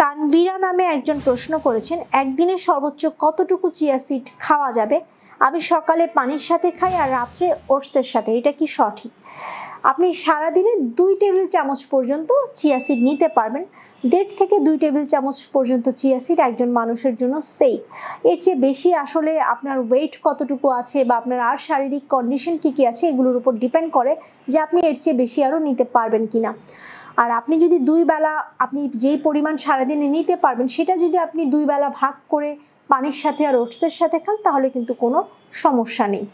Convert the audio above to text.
তানভীরা নামে একজন প্রশ্ন করেছেন একদিনে সর্বোচ্চ কতটুকু চিয়া সিড খাওয়া যাবে আমি সকালে পানির সাথে খাই আর রাত্রে ওটসের সাথে এটা কি সঠিক আপনি সারাদিনে দুই টেবিল চামচ পর্যন্ত চিয়া সিড নিতে পারবেন দেড় থেকে দুই টেবিল চামচ পর্যন্ত চিয়া সিড একজন মানুষের জন্য সেফ এর চেয়ে বেশি আসলে আপনার ওয়েট কতটুকু আছে বা আপনার আর শারীরিক কন্ডিশন কী কী আছে এগুলোর উপর ডিপেন্ড করে যে আপনি এর চেয়ে বেশি আরও নিতে পারবেন কি না আর আপনি যদি দুই বেলা আপনি যেই পরিমাণ সারাদিনে নিতে পারবেন সেটা যদি আপনি দুই বেলা ভাগ করে পানির সাথে আর ওটসের সাথে খান তাহলে কিন্তু কোনো সমস্যা নেই